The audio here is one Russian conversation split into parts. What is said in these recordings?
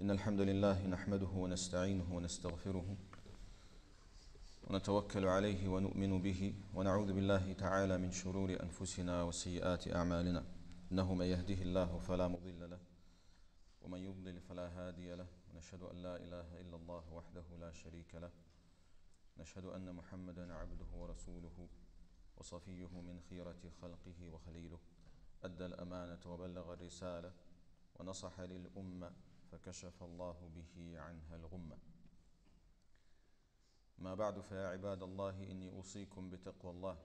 إن الحمد لله نحمده ونستعينه ونستغفره ونتوكل عليه ونؤمن به ونعوذ بالله تعالى من شرور أنفسنا وسيئات أعمالنا إنه من يهده الله فلا مضل له ومن يضلل فلا هادي له ونشهد أن لا إله إلا الله وحده لا شريك له نشهد أن محمدا عبده ورسوله وصفيه من خيرة خلقه وخليله أدى الأمانة وبلغ الرسالة ونصح للأمة فكشف الله به عنها الغمة ما بعد فيا عباد الله إني أوصيكم بتقوى الله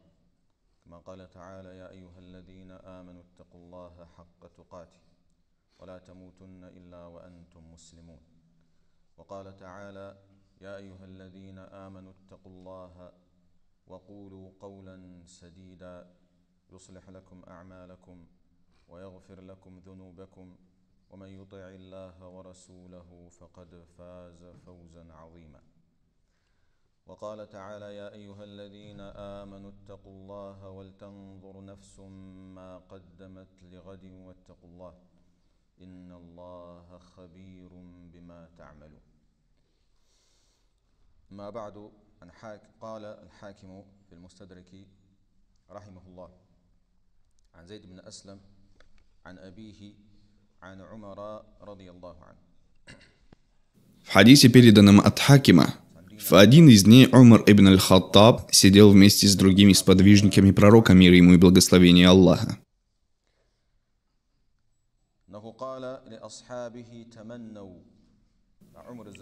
كما قال تعالى يا أيها الذين آمنوا اتقوا الله حق تقاته ولا تموتن إلا وأنتم مسلمون وقال تعالى يا أيها الذين آمنوا اتقوا الله وقولوا قولا سديدا يصلح لكم اعمالكم ويغفر لكم ذنوبكم ومن يطع الله ورسوله فقد فاز فوزا عظيما وقال تعالى يا ايها الذين امنوا اتقوا الله ولتنظر نفس ما قدمت لغد واتقوا الله ان الله خبير بما تعملون ما بعد عن قال الحاكم في المستدرك رحمه الله عن زيد بن أسلم عن أبيه عن عمر رضي الله عنه В хадисе, переданном от Хакима, в один из дней Умар ибн аль-Хаттаб сидел вместе с другими сподвижниками пророка, мир ему и благословение Аллаха.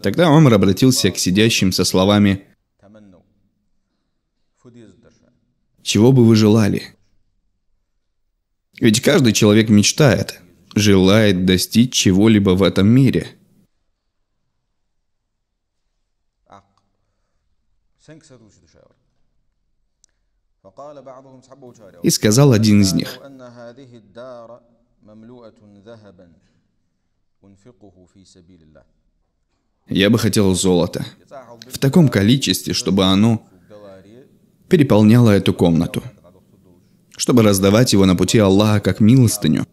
Тогда Умар обратился к сидящим со словами «Чего бы вы желали?» Ведь каждый человек мечтает, желает достичь чего-либо в этом мире. И сказал один из них, я бы хотел золота в таком количестве, чтобы оно переполняло эту комнату чтобы раздавать его на пути Аллаха как милостыню.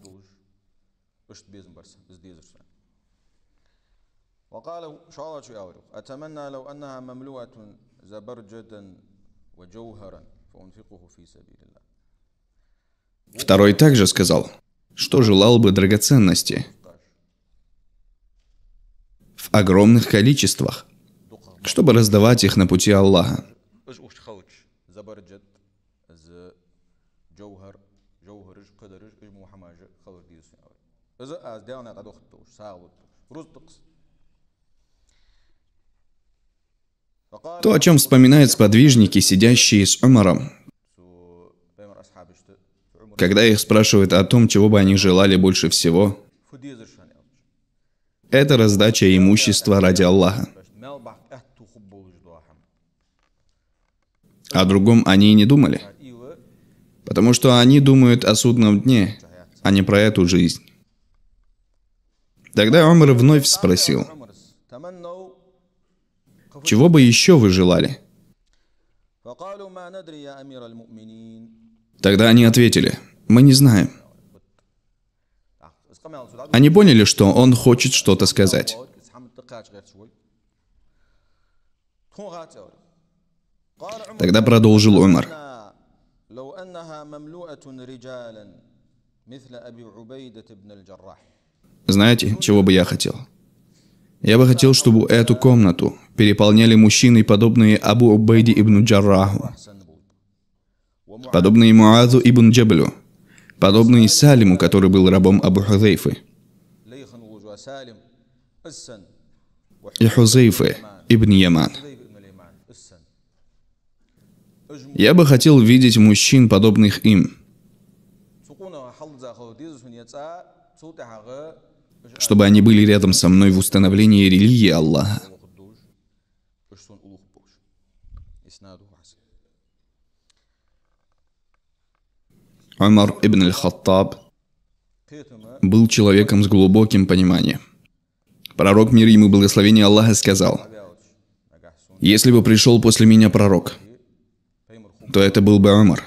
Второй также сказал, что желал бы драгоценности в огромных количествах, чтобы раздавать их на пути Аллаха. өзі сделано тогда оқытпаушы сағы То, о чем вспоминают сподвижники, сидящие с Умаром, когда их спрашивают о том, чего бы они желали больше всего, это раздача имущества ради Аллаха. О другом они и не думали. Потому что они думают о судном дне, а не про эту жизнь. Тогда Умар вновь спросил, «Чего бы еще вы желали?» Тогда они ответили, «Мы не знаем». Они поняли, что он хочет что-то сказать. Тогда продолжил Умар. لو أنها مملوءة رجالا مثل أبي عبيدة بن الجراح знаете, чего бы я хотел? Я бы хотел, чтобы эту комнату переполняли мужчины, подобные Абу Убайди ибн Джарраху, подобные Муазу ибн Джабелю, подобные Салиму, который был рабом Абу Хузейфы, и Хузейфы ибн Яман. Я бы хотел видеть мужчин, подобных им чтобы они были рядом со мной в установлении религии Аллаха. Амар ибн аль-Хаттаб был человеком с глубоким пониманием. Пророк мир ему благословение Аллаха сказал, «Если бы пришел после меня пророк, то это был бы Амар».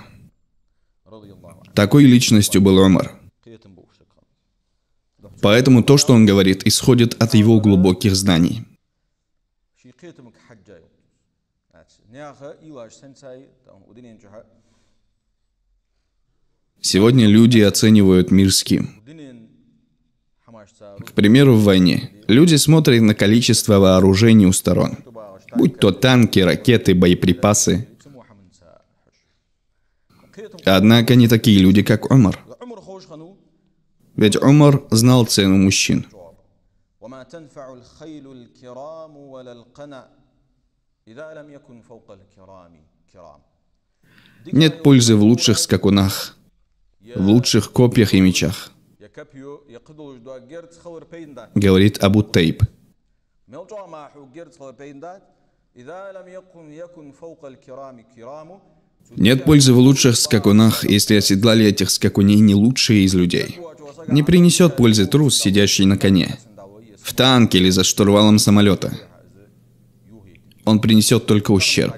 Такой личностью был Амар – Поэтому то, что он говорит, исходит от его глубоких знаний. Сегодня люди оценивают мирским. К примеру, в войне. Люди смотрят на количество вооружений у сторон. Будь то танки, ракеты, боеприпасы. Однако не такие люди, как Омар. Ведь Умар знал цену мужчин. Нет пользы в лучших скакунах, в лучших копьях и мечах, говорит Абу Тейб. إذا нет пользы в лучших скакунах, если оседлали этих скакуней не лучшие из людей. Не принесет пользы трус, сидящий на коне. В танке или за штурвалом самолета. Он принесет только ущерб.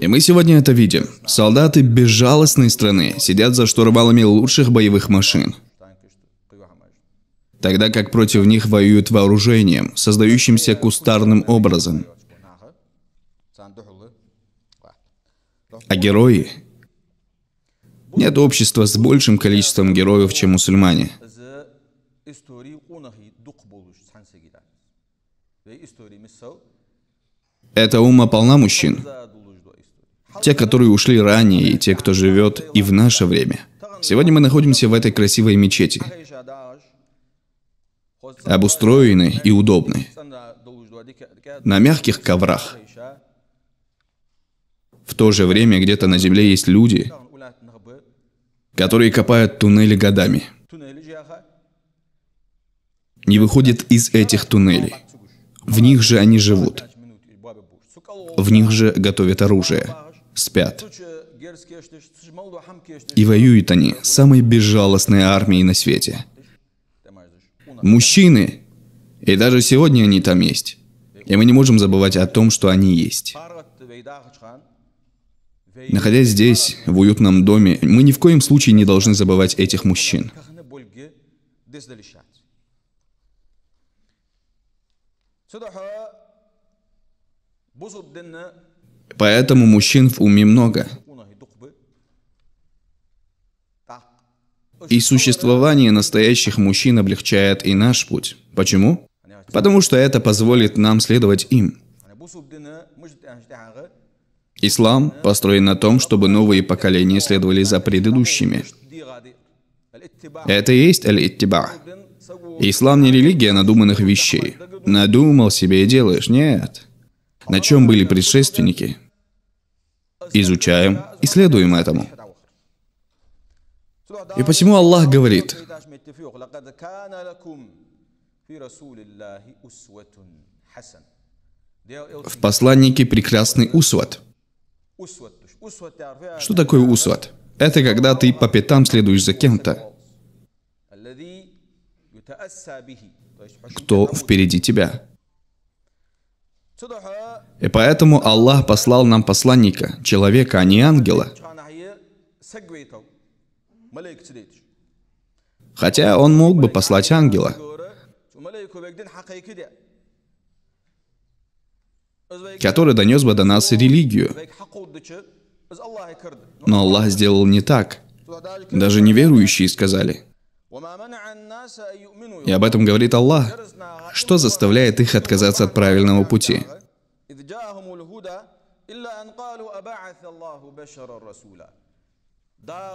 И мы сегодня это видим. Солдаты безжалостной страны сидят за штурвалами лучших боевых машин. Тогда как против них воюют вооружением, создающимся кустарным образом – а герои? Нет общества с большим количеством героев, чем мусульмане. Эта ума полна мужчин. Те, которые ушли ранее, и те, кто живет и в наше время. Сегодня мы находимся в этой красивой мечети. Обустроены и удобны. На мягких коврах то же время где-то на Земле есть люди, которые копают туннели годами. Не выходят из этих туннелей. В них же они живут. В них же готовят оружие. Спят. И воюют они самой безжалостной армией на свете. Мужчины, и даже сегодня они там есть. И мы не можем забывать о том, что они есть. Находясь здесь, в уютном доме, мы ни в коем случае не должны забывать этих мужчин. Поэтому мужчин в уме много. И существование настоящих мужчин облегчает и наш путь. Почему? Потому что это позволит нам следовать им. Ислам построен на том, чтобы новые поколения следовали за предыдущими. Это и есть аль-иттиба. Ислам не религия надуманных вещей. Надумал себе и делаешь. Нет. На чем были предшественники? Изучаем и следуем этому. И почему Аллах говорит, в посланнике прекрасный усват – что такое усват? Это когда ты по пятам следуешь за кем-то, кто впереди тебя. И поэтому Аллах послал нам посланника, человека, а не ангела. Хотя он мог бы послать ангела который донес бы до нас религию. Но Аллах сделал не так. Даже неверующие сказали. И об этом говорит Аллах, что заставляет их отказаться от правильного пути.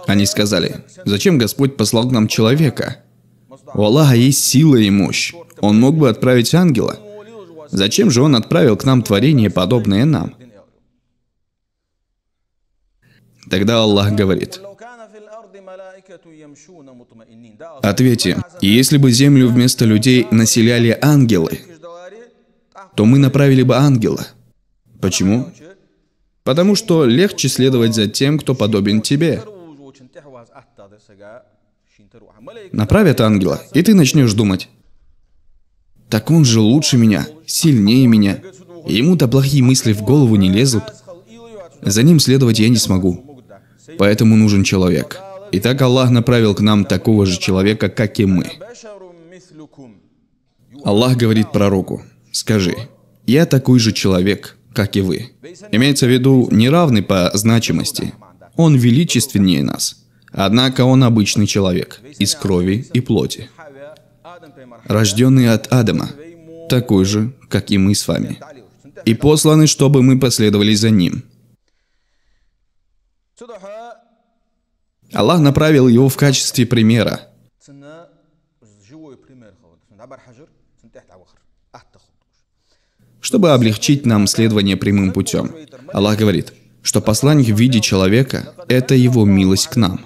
Они сказали, зачем Господь послал к нам человека? У Аллаха есть сила и мощь. Он мог бы отправить ангела. Зачем же Он отправил к нам творение, подобное нам? Тогда Аллах говорит, Ответьте, если бы землю вместо людей населяли ангелы, то мы направили бы ангела. Почему? Потому что легче следовать за тем, кто подобен тебе. Направят ангела, и ты начнешь думать, так он же лучше меня, сильнее меня. Ему-то плохие мысли в голову не лезут. За ним следовать я не смогу. Поэтому нужен человек. И так Аллах направил к нам такого же человека, как и мы. Аллах говорит пророку, скажи, я такой же человек, как и вы. Имеется в виду неравный по значимости. Он величественнее нас. Однако он обычный человек, из крови и плоти. Рожденный от Адама, такой же, как и мы с вами, и посланы, чтобы мы последовали за ним. Аллах направил его в качестве примера. чтобы облегчить нам следование прямым путем. Аллах говорит, что послание в виде человека – это его милость к нам.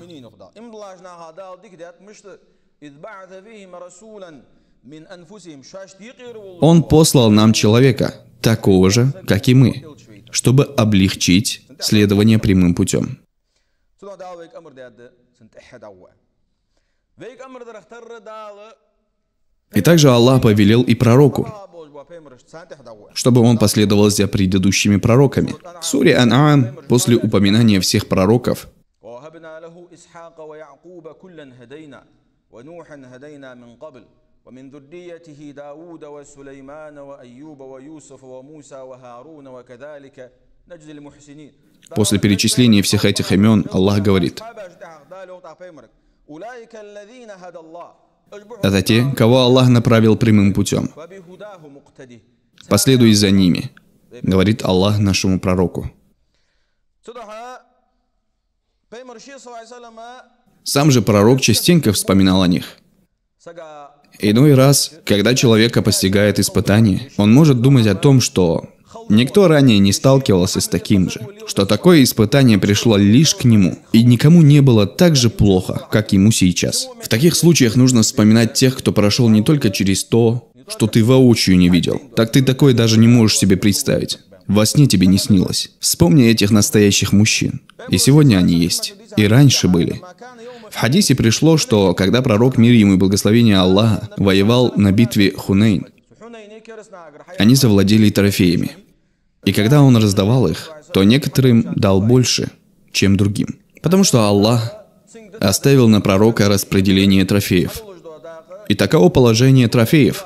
Он послал нам человека, такого же, как и мы, чтобы облегчить следование прямым путем. И также Аллах повелел и пророку, чтобы он последовал за предыдущими пророками. В суре ан после упоминания всех пророков, ونوحا هدينا من قبل ومن ذريته داود وسليمان وأيوب ويوسف وموسى وهارون وكذلك نجزي المحسنين После перечисления всех этих имен Аллах говорит, это «А те, кого Аллах направил прямым путем. Последуй за ними, говорит Аллах нашему пророку. Сам же пророк частенько вспоминал о них. Иной раз, когда человека постигает испытание, он может думать о том, что никто ранее не сталкивался с таким же, что такое испытание пришло лишь к нему, и никому не было так же плохо, как ему сейчас. В таких случаях нужно вспоминать тех, кто прошел не только через то, что ты воочию не видел, так ты такое даже не можешь себе представить. Во сне тебе не снилось. Вспомни этих настоящих мужчин. И сегодня они есть. И раньше были. В хадисе пришло, что когда пророк, мир ему и благословение Аллаха, воевал на битве Хунейн, они завладели трофеями. И когда он раздавал их, то некоторым дал больше, чем другим. Потому что Аллах оставил на пророка распределение трофеев. И таково положение трофеев,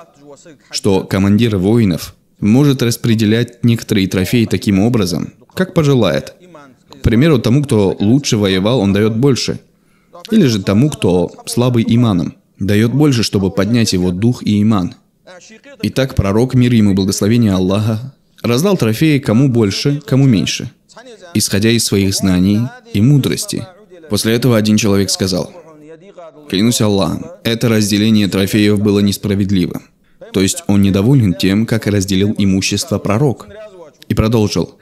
что командир воинов может распределять некоторые трофеи таким образом, как пожелает. К примеру, тому, кто лучше воевал, он дает больше – или же тому, кто слабый иманом, дает больше, чтобы поднять его дух и иман. Итак, пророк, мир ему и благословение Аллаха, раздал трофеи кому больше, кому меньше, исходя из своих знаний и мудрости. После этого один человек сказал, «Клянусь Аллахом, это разделение трофеев было несправедливо». То есть он недоволен тем, как разделил имущество пророк. И продолжил,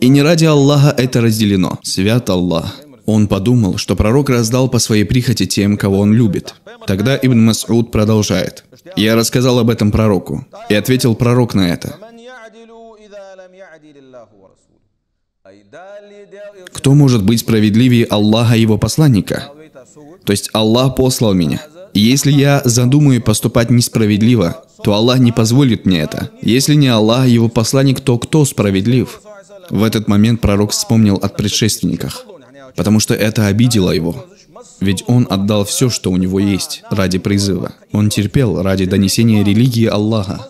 и не ради Аллаха это разделено. Свят Аллах. Он подумал, что пророк раздал по своей прихоти тем, кого он любит. Тогда Ибн Мас'уд продолжает. «Я рассказал об этом пророку». И ответил пророк на это. Кто может быть справедливее Аллаха и его посланника? То есть Аллах послал меня. Если я задумаю поступать несправедливо, то Аллах не позволит мне это. Если не Аллах его посланник, то кто справедлив? В этот момент пророк вспомнил о предшественниках, потому что это обидело его. Ведь он отдал все, что у него есть, ради призыва. Он терпел ради донесения религии Аллаха.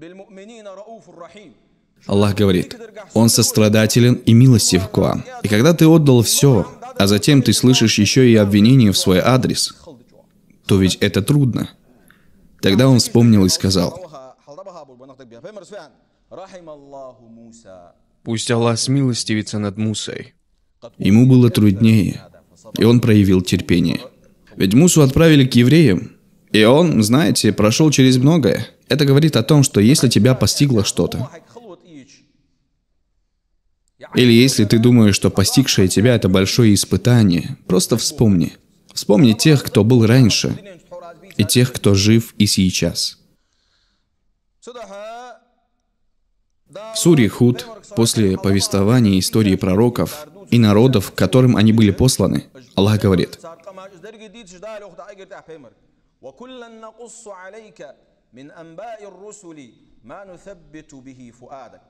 بالمؤمنين رؤوف رحيم Аллах говорит, «Он сострадателен и милостив к вам». И когда ты отдал все, а затем ты слышишь еще и обвинение в свой адрес, то ведь это трудно. Тогда он вспомнил и сказал, «Пусть Аллах смилостивится над Мусой». Ему было труднее, и он проявил терпение. Ведь Мусу отправили к евреям, и он, знаете, прошел через многое. Это говорит о том, что если тебя постигло что-то, или если ты думаешь, что постигшее тебя это большое испытание, просто вспомни. Вспомни тех, кто был раньше, и тех, кто жив и сейчас. В суре Худ, после повествования истории пророков и народов, к которым они были посланы, Аллах говорит, وكلا نقص عليك من انباء به فؤادك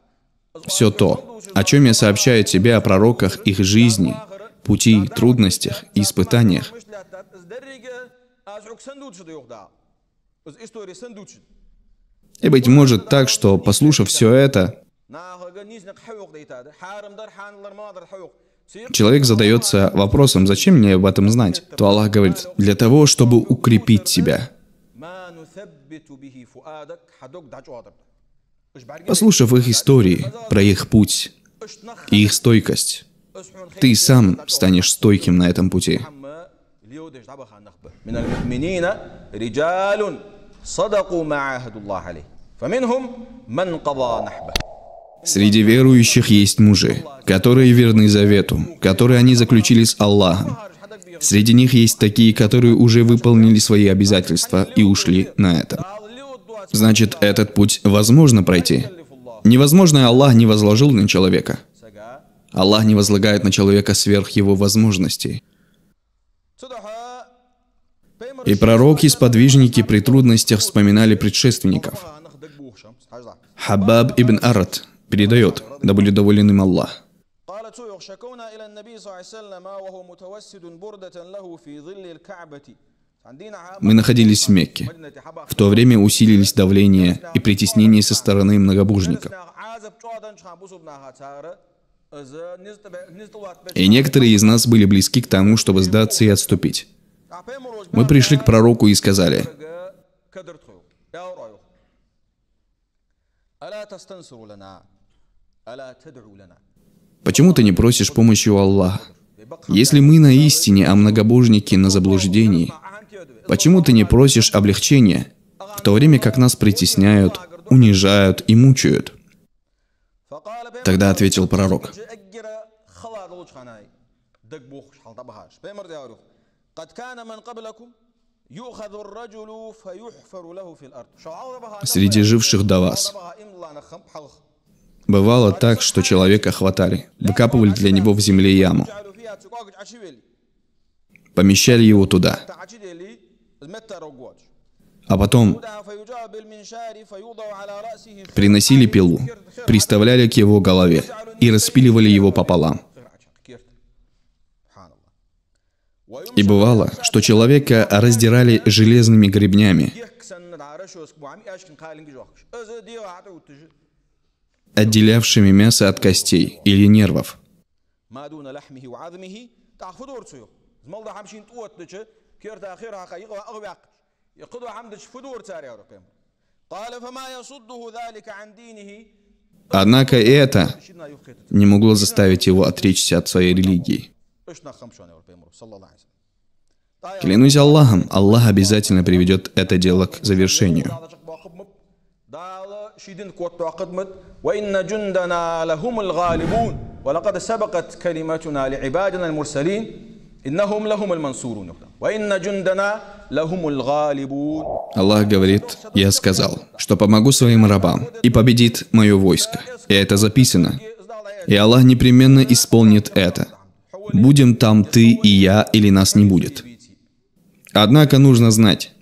все то, о чем я сообщаю тебе о пророках их жизни, пути, трудностях и испытаниях, и быть может так, что, послушав все это, Человек задается вопросом, зачем мне об этом знать? То Аллах говорит, для того, чтобы укрепить тебя. Послушав их истории, про их путь и их стойкость, ты сам станешь стойким на этом пути. Среди верующих есть мужи, которые верны завету, которые они заключили с Аллахом. Среди них есть такие, которые уже выполнили свои обязательства и ушли на этом. Значит, этот путь возможно пройти. Невозможное Аллах не возложил на человека. Аллах не возлагает на человека сверх его возможностей. И пророки, сподвижники при трудностях вспоминали предшественников. Хаббаб ибн Арат передает, да будет доволен им Аллах. قالت إلى النبي صلى الله عليه وسلم وهو متوسد بردة له في ظل الكعبة мы находились в Мекке. В то время усилились давление и притеснение со стороны многобожников. И некоторые из нас были близки к тому, чтобы сдаться и отступить. Мы пришли к пророку и сказали, «Почему ты не просишь помощи у Аллаха? Если мы на истине, а многобожники на заблуждении, Почему ты не просишь облегчения, в то время как нас притесняют, унижают и мучают? Тогда ответил пророк. Среди живших до вас. Бывало так, что человека хватали, выкапывали для него в земле яму помещали его туда. А потом приносили пилу, приставляли к его голове и распиливали его пополам. И бывало, что человека раздирали железными гребнями. отделявшими мясо от костей или нервов. زمالدا همشين توت دچ كيرت اخر حقيقه واغ يقش يقضوا عمدش فدور تاري اوروبيا قال فما يصده ذلك عن دينه Однако и это не могло заставить его отречься от своей религии. Клянусь Аллахом, Аллах обязательно приведет это дело к завершению. Аллах говорит, я сказал, что помогу своим рабам, и победит мое войско. И это записано. И Аллах непременно исполнит это. Будем там ты и я, или нас не будет. Однако нужно знать,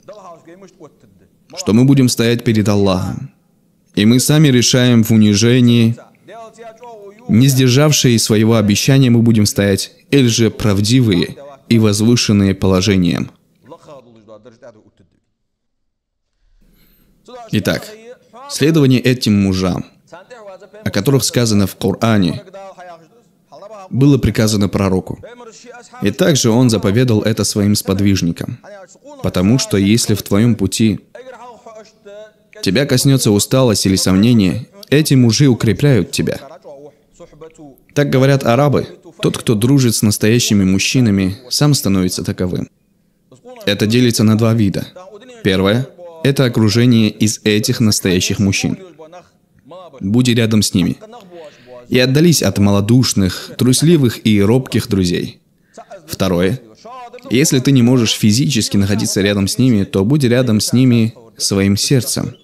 что мы будем стоять перед Аллахом. И мы сами решаем в унижении, не сдержавшие своего обещания мы будем стоять, или же правдивые и возвышенные положением. Итак, следование этим мужам, о которых сказано в Коране, было приказано пророку. И также он заповедал это своим сподвижникам. Потому что если в твоем пути тебя коснется усталость или сомнение, эти мужи укрепляют тебя. Так говорят арабы. Тот, кто дружит с настоящими мужчинами, сам становится таковым. Это делится на два вида. Первое – это окружение из этих настоящих мужчин. Будь рядом с ними. И отдались от малодушных, трусливых и робких друзей. Второе – если ты не можешь физически находиться рядом с ними, то будь рядом с ними своим сердцем.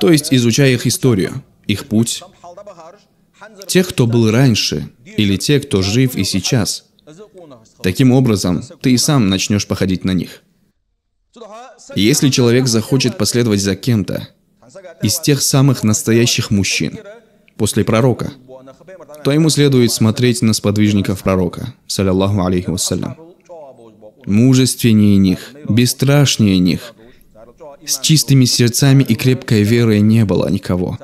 То есть изучай их историю, их путь, тех, кто был раньше, или те, кто жив и сейчас. Таким образом, ты и сам начнешь походить на них. Если человек захочет последовать за кем-то, из тех самых настоящих мужчин, после пророка, то ему следует смотреть на сподвижников пророка, саллиллаху алейхи вассалям. Мужественнее них, бесстрашнее них, с чистыми сердцами и крепкой верой не было никого.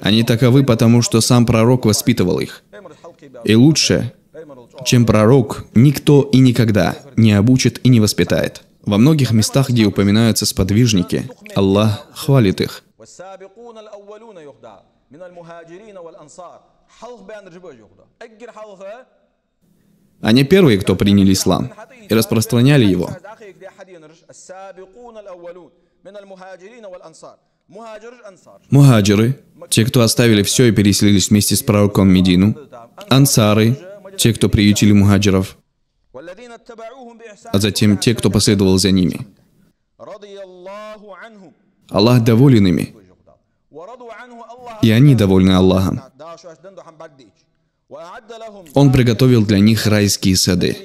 Они таковы, потому что сам пророк воспитывал их. И лучше, чем пророк, никто и никогда не обучит и не воспитает. Во многих местах, где упоминаются сподвижники, Аллах хвалит их. Они первые, кто приняли ислам и распространяли его. Мухаджиры, те, кто оставили все и переселились вместе с пророком Медину. Ансары, те, кто приютили мухаджиров. А затем те, кто последовал за ними. Аллах доволен ими. И они довольны Аллахом. Он приготовил для них райские сады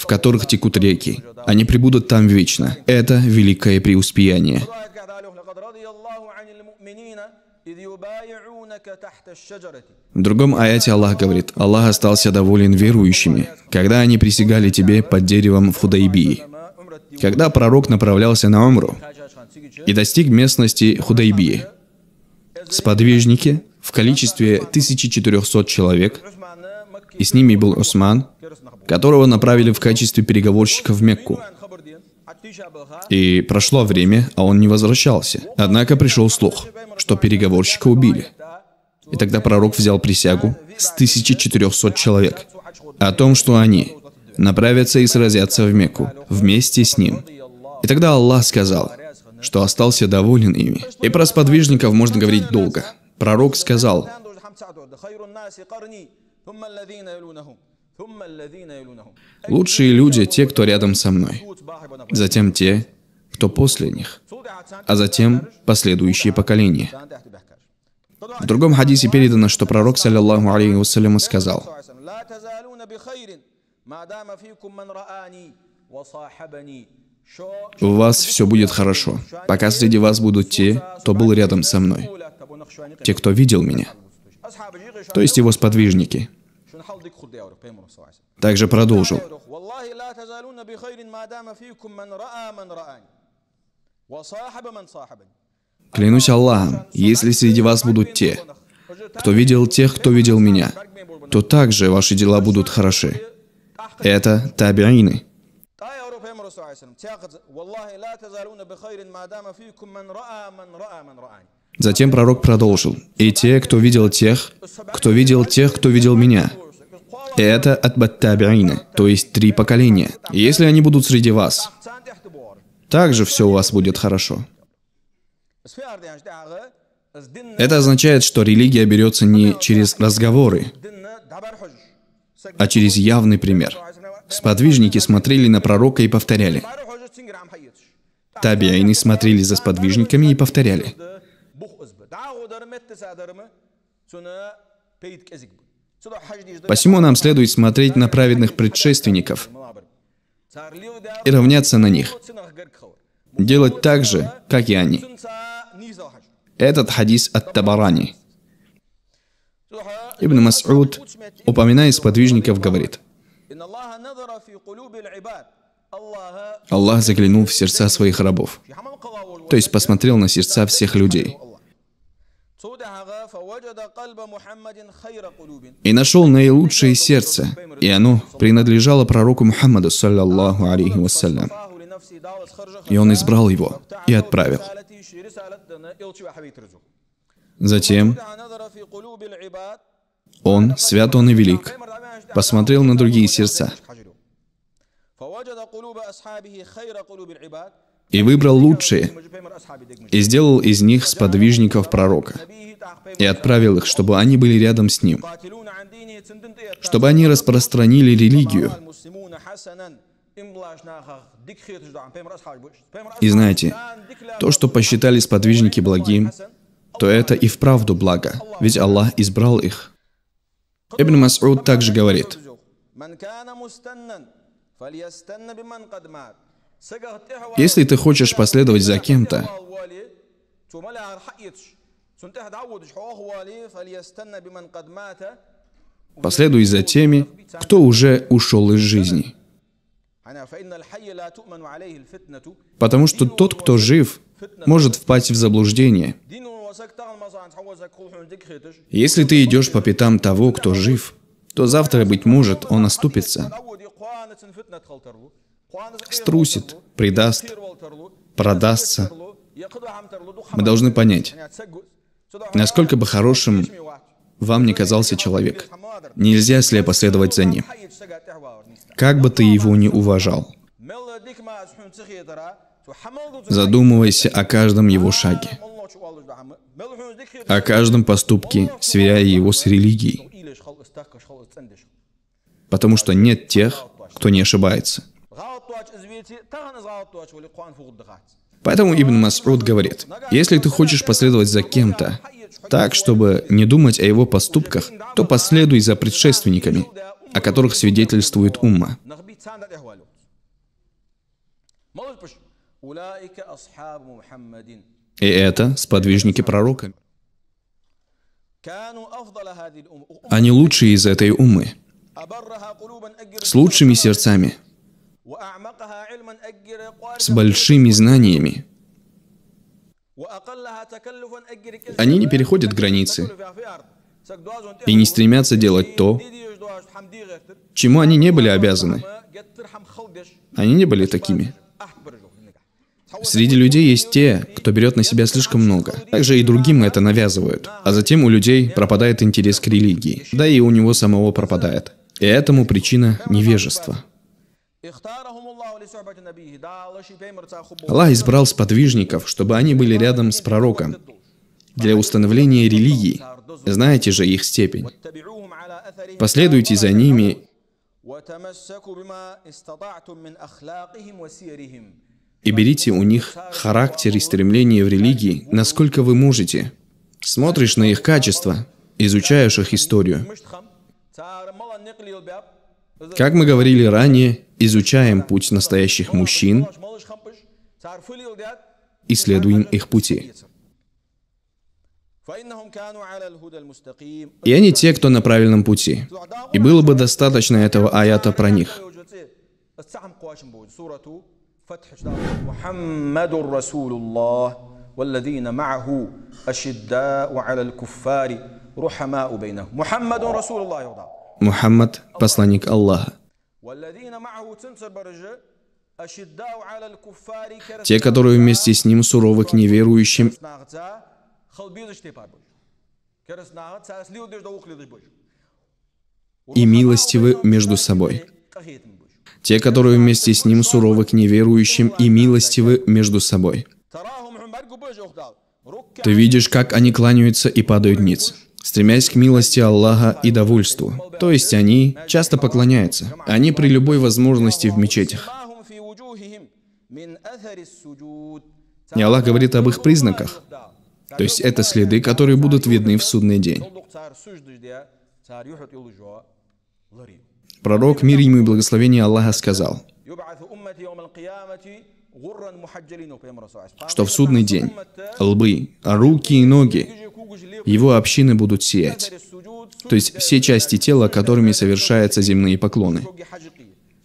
в которых текут реки. Они пребудут там вечно. Это великое преуспеяние. В другом аяте Аллах говорит, Аллах остался доволен верующими, когда они присягали тебе под деревом в Худайбии. Когда пророк направлялся на Умру и достиг местности Худайбии, сподвижники в количестве 1400 человек, и с ними был Усман, которого направили в качестве переговорщика в Мекку. И прошло время, а он не возвращался. Однако пришел слух, что переговорщика убили. И тогда пророк взял присягу с 1400 человек о том, что они направятся и сразятся в Мекку вместе с ним. И тогда Аллах сказал, что остался доволен ими. И про сподвижников можно говорить долго. Пророк сказал, Лучшие люди – те, кто рядом со мной. Затем те, кто после них. А затем последующие поколения. В другом хадисе передано, что пророк, саллиллаху алейхи вассаляму, сказал, «У вас все будет хорошо, пока среди вас будут те, кто был рядом со мной, те, кто видел меня, то есть его сподвижники, также продолжил. Клянусь Аллахом, если среди вас будут те, кто видел тех, кто видел меня, то также ваши дела будут хороши. Это табиины. Затем пророк продолжил. «И те, кто видел тех, кто видел тех, кто видел меня, это от баттабиина, то есть три поколения. Если они будут среди вас, также все у вас будет хорошо. Это означает, что религия берется не через разговоры, а через явный пример. Сподвижники смотрели на пророка и повторяли. Табиаины смотрели за сподвижниками и повторяли. Посему нам следует смотреть на праведных предшественников и равняться на них, делать так же, как и они. Этот хадис от Табарани. Ибн Мас'уд, упоминая сподвижников, говорит, Аллах заглянул в сердца своих рабов, то есть посмотрел на сердца всех людей и нашел наилучшее сердце, и оно принадлежало пророку Мухаммаду, саллаллаху алейхи вассалям. И он избрал его и отправил. Затем он, свят он и велик, посмотрел на другие сердца и выбрал лучшие, и сделал из них сподвижников пророка, и отправил их, чтобы они были рядом с ним, чтобы они распространили религию. И знаете, то, что посчитали сподвижники благим, то это и вправду благо, ведь Аллах избрал их. Ибн Мас'уд также говорит, если ты хочешь последовать за кем-то, последуй за теми, кто уже ушел из жизни. Потому что тот, кто жив, может впасть в заблуждение. Если ты идешь по пятам того, кто жив, то завтра, быть может, он оступится струсит, предаст, продастся. Мы должны понять, насколько бы хорошим вам не казался человек. Нельзя слепо следовать за ним. Как бы ты его ни уважал, задумывайся о каждом его шаге, о каждом поступке, сверяя его с религией. Потому что нет тех, кто не ошибается. Поэтому Ибн Масруд говорит, если ты хочешь последовать за кем-то, так, чтобы не думать о его поступках, то последуй за предшественниками, о которых свидетельствует умма. И это сподвижники пророка. Они лучшие из этой умы, с лучшими сердцами – с большими знаниями. Они не переходят границы и не стремятся делать то, чему они не были обязаны. Они не были такими. Среди людей есть те, кто берет на себя слишком много. Также и другим это навязывают. А затем у людей пропадает интерес к религии. Да и у него самого пропадает. И этому причина невежества. Аллах избрал сподвижников, чтобы они были рядом с пророком для установления религии. Знаете же их степень. Последуйте за ними и берите у них характер и стремление в религии, насколько вы можете. Смотришь на их качество, изучаешь их историю. Как мы говорили ранее, изучаем путь настоящих мужчин и следуем их пути. И они те, кто на правильном пути. И было бы достаточно этого аята про них. محمد والذين معه أشداء على الكفار رحماء بينهم محمد رسول الله محمد посланник Аллаха те, которые вместе с ним суровы к неверующим, и милостивы между собой. Те, которые вместе с ним суровы к неверующим, и милостивы между собой. Ты видишь, как они кланяются и падают ниц стремясь к милости Аллаха и довольству. То есть они часто поклоняются. Они при любой возможности в мечетях. И Аллах говорит об их признаках. То есть это следы, которые будут видны в судный день. Пророк, мир ему и благословение Аллаха, сказал, что в судный день лбы, руки и ноги его общины будут сиять. То есть все части тела, которыми совершаются земные поклоны.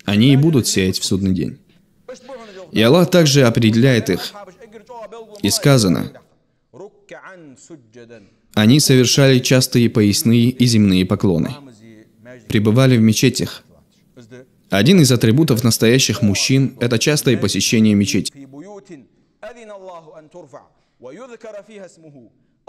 Они и будут сиять в судный день. И Аллах также определяет их. И сказано, они совершали частые поясные и земные поклоны. Пребывали в мечетях. Один из атрибутов настоящих мужчин – это частое посещение мечети.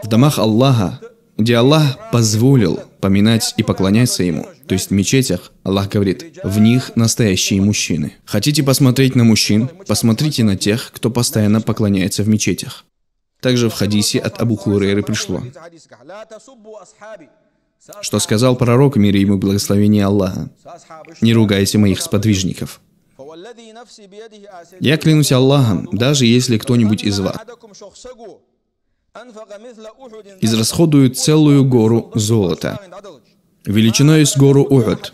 В домах Аллаха, где Аллах позволил поминать и поклоняться Ему, то есть в мечетях, Аллах говорит, в них настоящие мужчины. Хотите посмотреть на мужчин? Посмотрите на тех, кто постоянно поклоняется в мечетях. Также в хадисе от Абу Хурейры пришло, что сказал пророк, мир ему благословение Аллаха, «Не ругайте моих сподвижников». Я клянусь Аллахом, даже если кто-нибудь из вас израсходует целую гору золота, величиной с гору Ухад.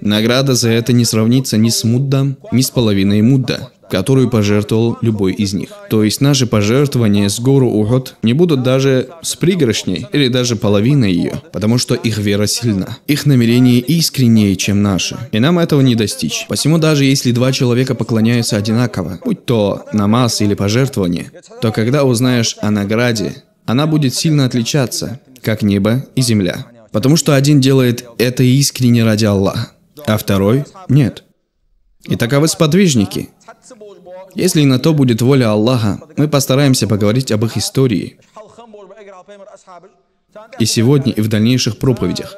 Награда за это не сравнится ни с Муддом, ни с половиной Мудда которую пожертвовал любой из них. То есть наши пожертвования с гору Уход не будут даже с пригоршней или даже половиной ее, потому что их вера сильна. Их намерение искреннее, чем наши, и нам этого не достичь. Посему даже если два человека поклоняются одинаково, будь то намаз или пожертвование, то когда узнаешь о награде, она будет сильно отличаться, как небо и земля. Потому что один делает это искренне ради Аллаха, а второй – нет. И таковы а сподвижники – если на то будет воля Аллаха, мы постараемся поговорить об их истории. И сегодня, и в дальнейших проповедях,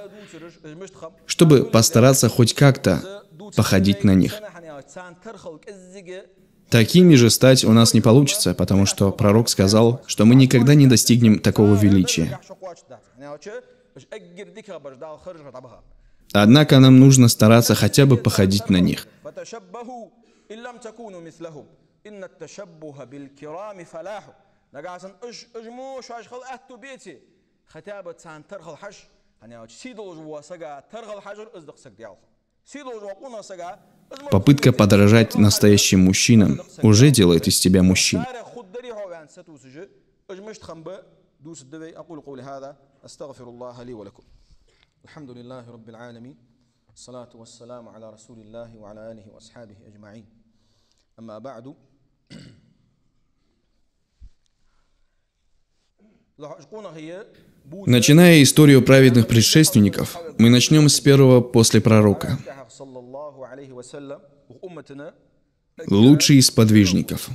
чтобы постараться хоть как-то походить на них. Такими же стать у нас не получится, потому что пророк сказал, что мы никогда не достигнем такого величия. Однако нам нужно стараться хотя бы походить на них. إن التشبه بالكرام فلاح نقاسن إش إجموش وإش خل أتو بيتي ختابة سان ترخل حش Попытка подражать настоящим мужчинам уже делает из тебя мужчин. أقول قولي هذا أستغفر الله لي ولكم الحمد لله رب العالمين الصلاة والسلام على رسول الله وعلى آله وأصحابه أجمعين أما بعد Начиная историю праведных предшественников, мы начнем с первого после пророка. Лучший из подвижников.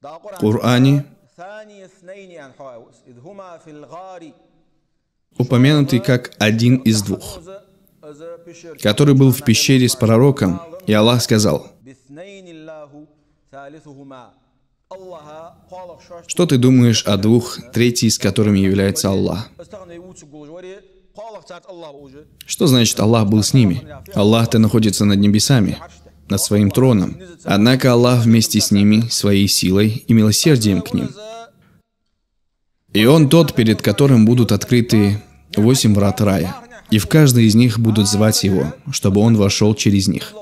В Коране упомянутый как один из двух, который был в пещере с пророком, и Аллах сказал, что ты думаешь о двух, третий из которыми является Аллах? Что значит Аллах был с ними? аллах ты находится над небесами, над своим троном. Однако Аллах вместе с ними, своей силой и милосердием к ним. И Он тот, перед которым будут открыты восемь врат рая, и в каждой из них будут звать Его, чтобы Он вошел через них.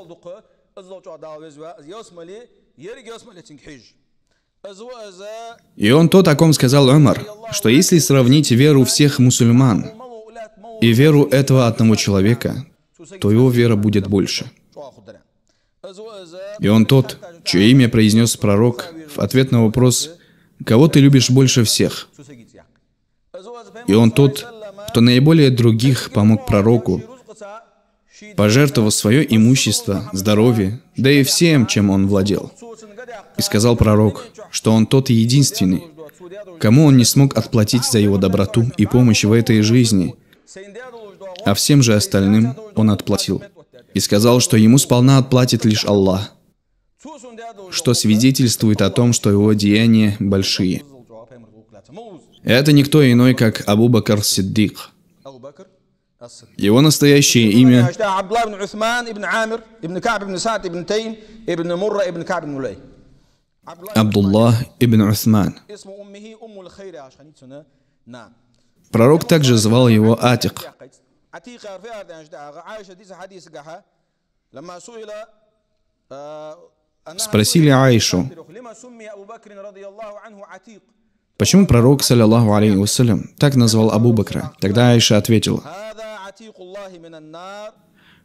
И он тот о ком сказал Умар, что если сравнить веру всех мусульман и веру этого одного человека, то его вера будет больше. И он тот, чье имя произнес пророк в ответ на вопрос «Кого ты любишь больше всех?» И он тот, кто наиболее других помог пророку пожертвовал свое имущество, здоровье, да и всем, чем он владел. И сказал пророк, что он тот единственный, кому он не смог отплатить за его доброту и помощь в этой жизни, а всем же остальным он отплатил. И сказал, что ему сполна отплатит лишь Аллах, что свидетельствует о том, что его деяния большие. Это никто иной, как Абу Бакар Сиддик – его настоящее имя Абдуллах ибн Усман. Пророк также звал его Атик. Спросили Аишу, Почему пророк, саллиллаху алейхи вассалям, так назвал Абу Бакра? Тогда Аиша ответила,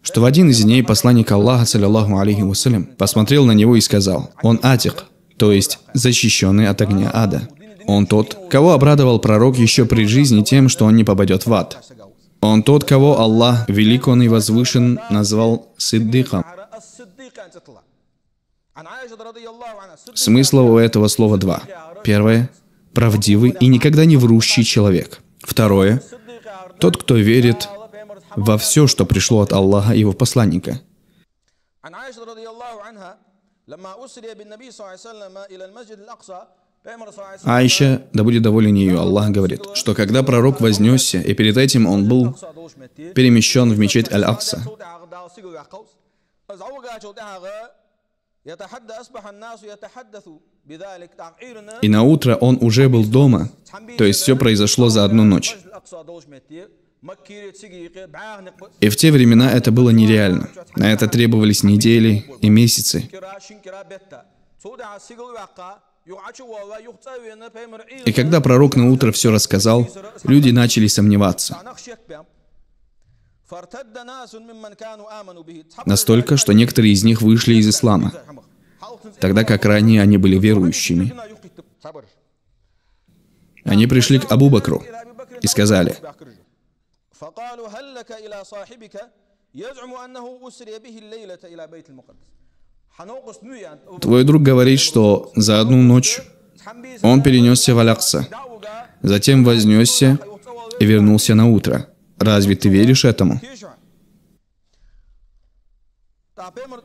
что в один из дней посланник Аллаха, саллиллаху алейхи вассалям, посмотрел на него и сказал, «Он Атик, то есть защищенный от огня ада». Он тот, кого обрадовал пророк еще при жизни тем, что он не попадет в ад. Он тот, кого Аллах, велик он и возвышен, назвал Сиддиком. Смысла у этого слова два. Первое правдивый и никогда не врущий человек. Второе. Тот, кто верит во все, что пришло от Аллаха и его посланника. Аиша, да будет доволен ее, Аллах говорит, что когда пророк вознесся, и перед этим он был перемещен в мечеть Аль-Акса, и на утро он уже был дома, то есть все произошло за одну ночь. И в те времена это было нереально. На это требовались недели и месяцы. И когда пророк на утро все рассказал, люди начали сомневаться. Настолько, что некоторые из них вышли из ислама, тогда как ранее они были верующими. Они пришли к Абу Бакру и сказали, Твой друг говорит, что за одну ночь он перенесся в Алякса, затем вознесся и вернулся на утро. Разве ты веришь этому?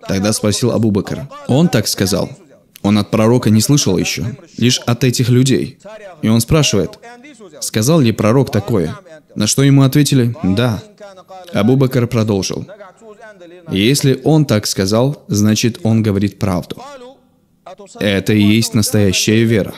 Тогда спросил Абу Бакр. Он так сказал. Он от пророка не слышал еще, лишь от этих людей. И он спрашивает, сказал ли пророк такое? На что ему ответили, да. Абу Бакр продолжил. Если он так сказал, значит он говорит правду. Это и есть настоящая вера.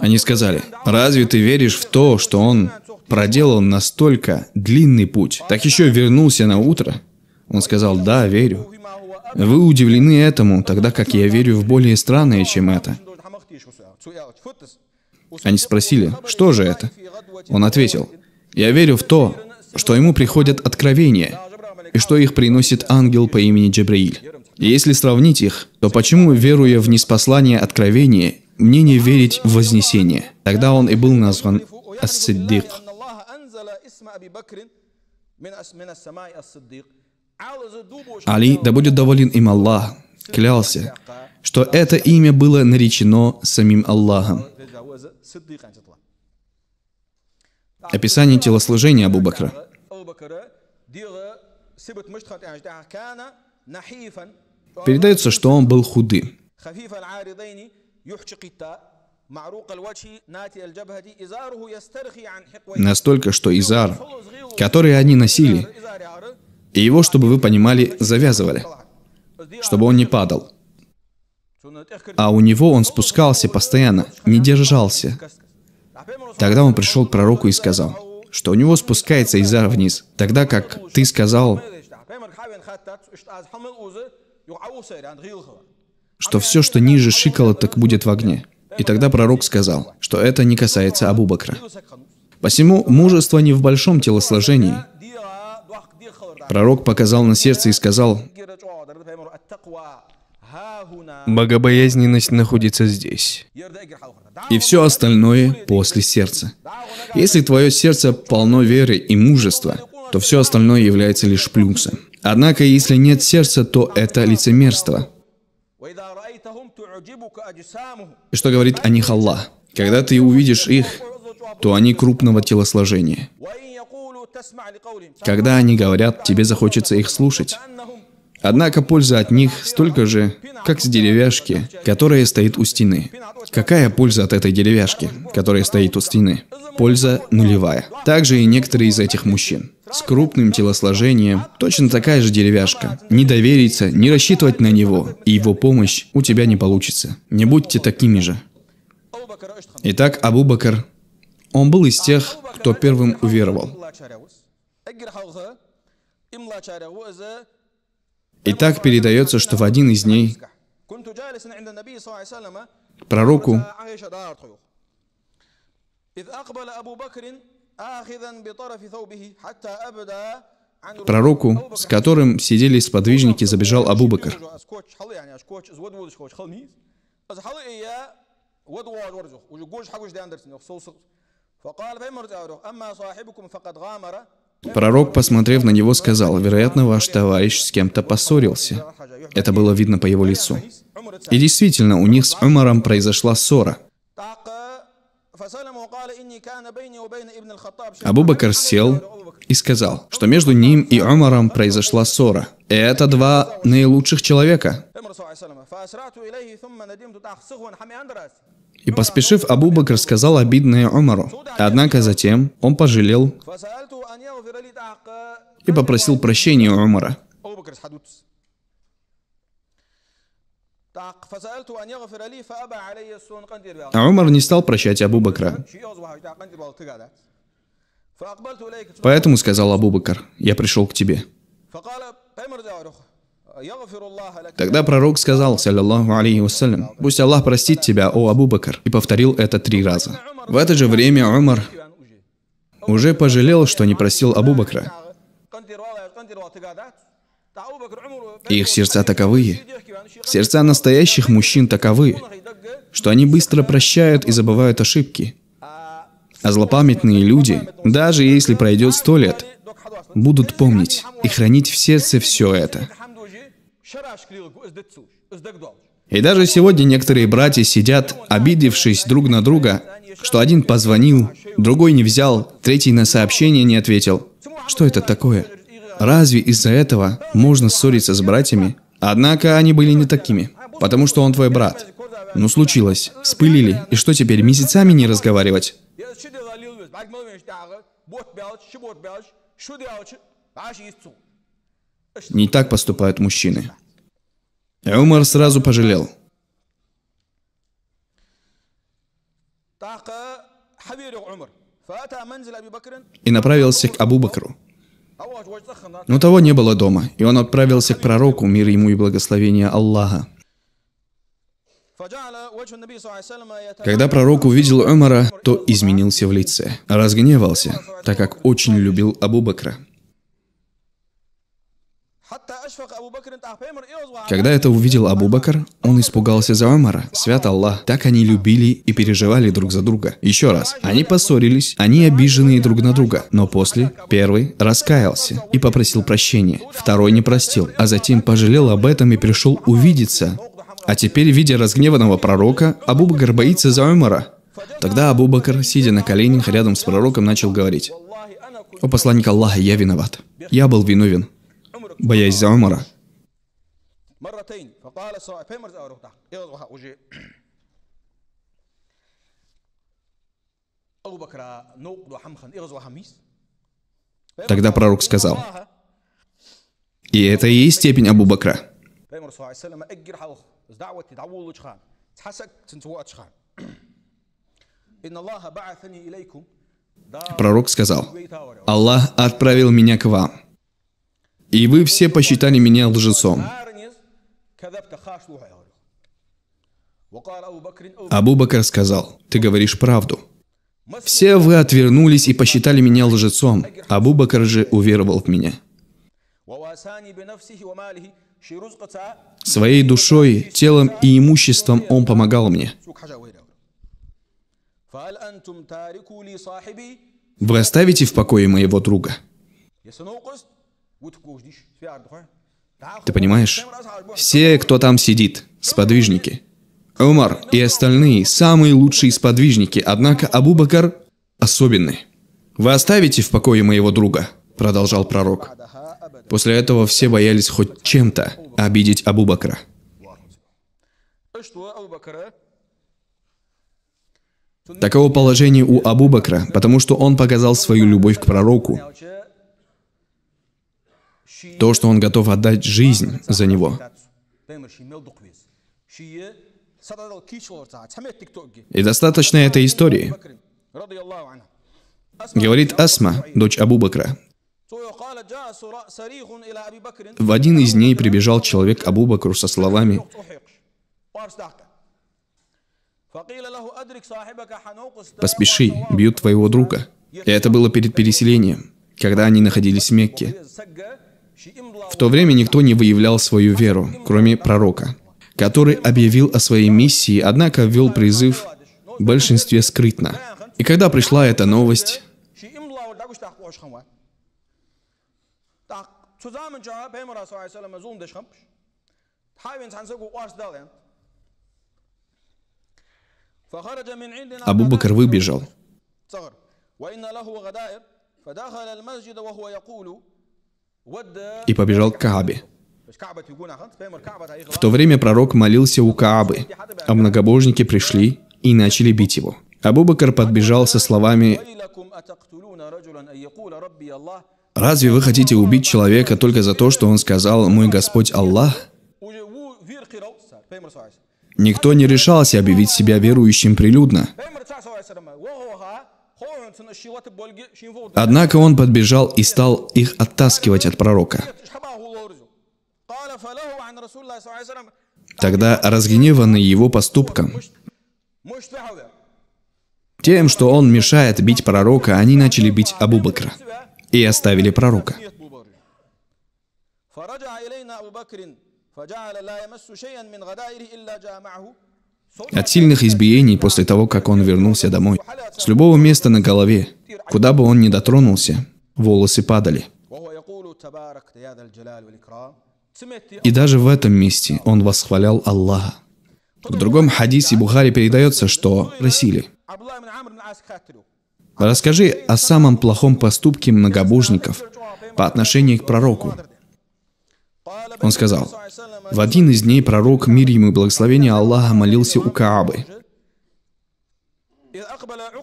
Они сказали, разве ты веришь в то, что он проделал настолько длинный путь, так еще вернулся на утро? Он сказал, да, верю. Вы удивлены этому, тогда как я верю в более странное, чем это. Они спросили, что же это? Он ответил, я верю в то, что ему приходят откровения, и что их приносит ангел по имени Джабраиль. И если сравнить их, то почему, веруя в неспослание откровения, мнение верить в вознесение. Тогда он и был назван Ас-Сиддик. Али, да будет доволен им Аллах, клялся, что это имя было наречено самим Аллахом. Описание телослужения Абу Бакра. Передается, что он был худым. Настолько, что изар, который они носили, и его, чтобы вы понимали, завязывали, чтобы он не падал. А у него он спускался постоянно, не держался. Тогда он пришел к пророку и сказал, что у него спускается изар вниз, тогда как ты сказал, что все, что ниже шиколоток, будет в огне. И тогда пророк сказал, что это не касается Абу-Бакра. Посему мужество не в большом телосложении. Пророк показал на сердце и сказал, Богобоязненность находится здесь. И все остальное после сердца. Если твое сердце полно веры и мужества, то все остальное является лишь плюсом. Однако, если нет сердца, то это лицемерство. И Что говорит о них Аллах? Когда ты увидишь их, то они крупного телосложения. Когда они говорят, тебе захочется их слушать. Однако польза от них столько же, как с деревяшки, которая стоит у стены. Какая польза от этой деревяшки, которая стоит у стены? Польза нулевая. Также и некоторые из этих мужчин. С крупным телосложением точно такая же деревяшка. Не довериться, не рассчитывать на него, и его помощь у тебя не получится. Не будьте такими же. Итак, Абу Бакр, он был из тех, кто первым уверовал. И так передается, что в один из дней пророку пророку, с которым сидели сподвижники, забежал Абу Бакр. فقال Пророк, посмотрев на него, сказал, «Вероятно, ваш товарищ с кем-то поссорился». Это было видно по его лицу. И действительно, у них с Умаром произошла ссора. Абу Бакр сел и сказал, что между ним и Умаром произошла ссора. Это два наилучших человека. И поспешив, Абу Бакр сказал обидное Умару. Однако затем он пожалел и попросил прощения у Умара. А Умар не стал прощать Абу Бакра. Поэтому сказал Абу Бакр, я пришел к тебе. Тогда пророк сказал, саллиллаху алейхи вассалям, «Пусть Аллах простит тебя, о Абу Бакр», и повторил это три раза. В это же время Умар уже пожалел, что не просил Абу Бакра. Их сердца таковые, сердца настоящих мужчин таковы, что они быстро прощают и забывают ошибки. А злопамятные люди, даже если пройдет сто лет, будут помнить и хранить в сердце все это – и даже сегодня некоторые братья сидят, обидевшись друг на друга, что один позвонил, другой не взял, третий на сообщение не ответил. Что это такое? Разве из-за этого можно ссориться с братьями? Однако они были не такими, потому что он твой брат. Ну случилось, спылили, и что теперь, месяцами не разговаривать? Не так поступают мужчины. Умар сразу пожалел. И направился к Абу Бакру. Но того не было дома, и он отправился к пророку, мир ему и благословение Аллаха. Когда пророк увидел Умара, то изменился в лице, разгневался, так как очень любил Абу Бакра. Когда это увидел Абу Бакр, он испугался за Умара. Свят Аллах, так они любили и переживали друг за друга. Еще раз, они поссорились, они обиженные друг на друга, но после первый раскаялся и попросил прощения, второй не простил, а затем пожалел об этом и пришел увидеться. А теперь, видя разгневанного пророка, Абу Бакр боится за Умара. Тогда Абу Бакр, сидя на коленях рядом с пророком, начал говорить. «О посланник Аллаха, я виноват. Я был виновен боясь за Умара. Тогда пророк сказал, «И это и есть степень Абу-Бакра». Пророк сказал, «Аллах отправил меня к вам, и вы все посчитали меня лжецом. Абу Бакр сказал, ты говоришь правду. Все вы отвернулись и посчитали меня лжецом. Абу Бакр же уверовал в меня. Своей душой, телом и имуществом он помогал мне. Вы оставите в покое моего друга. Ты понимаешь? Все, кто там сидит, сподвижники. Умар и остальные – самые лучшие сподвижники, однако Абу-Бакар особенный. «Вы оставите в покое моего друга», – продолжал пророк. После этого все боялись хоть чем-то обидеть Абу-Бакра. Таково положение у Абу-Бакра, потому что он показал свою любовь к пророку, то, что он готов отдать жизнь за него. И достаточно этой истории. Говорит Асма, дочь Абу Бакра. В один из дней прибежал человек Абу Бакру со словами «Поспеши, бьют твоего друга». И это было перед переселением, когда они находились в Мекке. В то время никто не выявлял свою веру, кроме пророка, который объявил о своей миссии, однако ввел призыв в большинстве скрытно. И когда пришла эта новость, Абу Бакр выбежал и побежал к Каабе. В то время пророк молился у Каабы, а многобожники пришли и начали бить его. Абубакар подбежал со словами «Разве вы хотите убить человека только за то, что он сказал «Мой Господь Аллах»?» Никто не решался объявить себя верующим прилюдно. Однако он подбежал и стал их оттаскивать от пророка. Тогда разгневанный его поступком, тем, что он мешает бить пророка, они начали бить Абу Бакра и оставили пророка. От сильных избиений после того, как он вернулся домой. С любого места на голове, куда бы он ни дотронулся, волосы падали. И даже в этом месте он восхвалял Аллаха. В другом хадисе Бухари передается, что просили. Расскажи о самом плохом поступке многобожников по отношению к пророку, он сказал, «В один из дней пророк, мир ему и благословение Аллаха, молился у Каабы.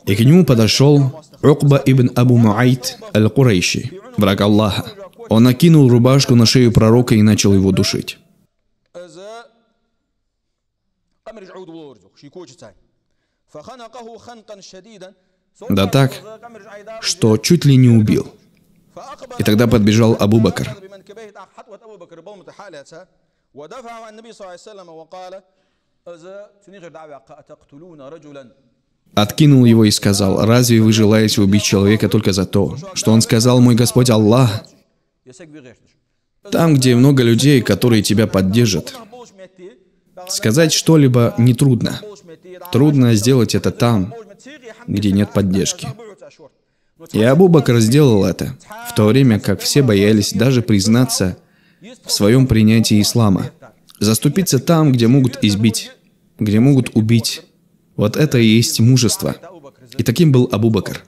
И к нему подошел Укба ибн Абу Муайт аль-Курейши, враг Аллаха. Он накинул рубашку на шею пророка и начал его душить. Да так, что чуть ли не убил. И тогда подбежал Абу Бакр. الكبائر حطوة أبو بكر بوم تحالتها ودفع عن النبي صلى الله عليه وسلم وقال Откинул его и сказал, «Разве вы желаете убить человека только за то, что он сказал, мой Господь Аллах? Там, где много людей, которые тебя поддержат, сказать что-либо нетрудно. Трудно сделать это там, где нет поддержки. И Абубакр сделал это, в то время как все боялись даже признаться в своем принятии ислама. Заступиться там, где могут избить, где могут убить. Вот это и есть мужество. И таким был Абубакр.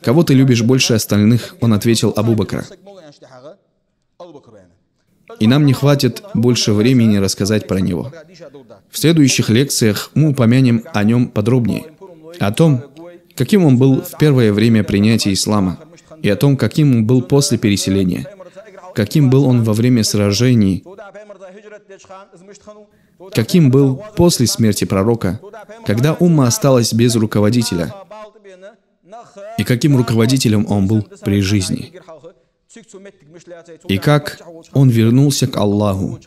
«Кого ты любишь больше остальных?» Он ответил Абубакра. И нам не хватит больше времени рассказать про него. В следующих лекциях мы упомянем о нем подробнее. О том, каким он был в первое время принятия ислама, и о том, каким он был после переселения, каким был он во время сражений, каким был после смерти пророка, когда ума осталась без руководителя, и каким руководителем он был при жизни, и как он вернулся к Аллаху.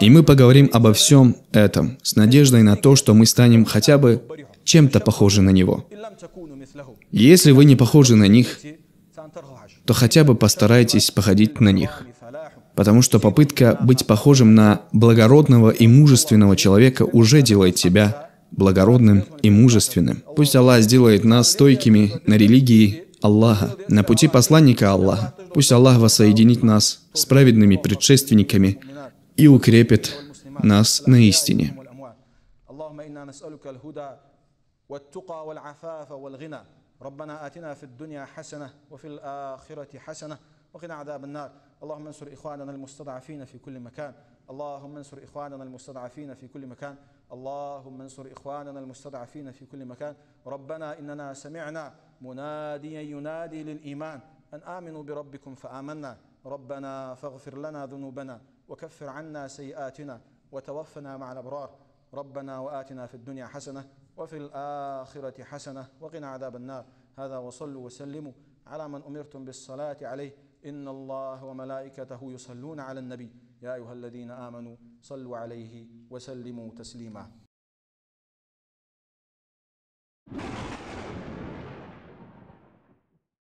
И мы поговорим обо всем этом с надеждой на то, что мы станем хотя бы чем-то похожи на него. Если вы не похожи на них, то хотя бы постарайтесь походить на них. Потому что попытка быть похожим на благородного и мужественного человека уже делает тебя благородным и мужественным. Пусть Аллах сделает нас стойкими на религии Аллаха, на пути посланника Аллаха. Пусть Аллах воссоединит нас с праведными предшественниками и укрепит нас на истине. والتقى والعفاف والغنى ربنا آتنا في الدنيا حسنة وفي الآخرة حسنة وقنا عذاب النار اللهم انصر إخواننا المستضعفين في كل مكان اللهم انصر إخواننا المستضعفين في كل مكان اللهم انصر إخواننا المستضعفين في كل مكان ربنا إننا سمعنا مناديا ينادي للإيمان أن آمنوا بربكم فآمنا ربنا فاغفر لنا ذنوبنا وكفر عنا سيئاتنا وتوفنا مع الأبرار ربنا وآتنا في الدنيا حسنة وفي الآخرة حسنة وقنا عذاب النار هذا وصلوا وسلموا على من أمرتم بالصلاة عليه إن الله وملائكته يصلون على النبي يا أيها الذين آمنوا صلوا عليه وسلموا تسليما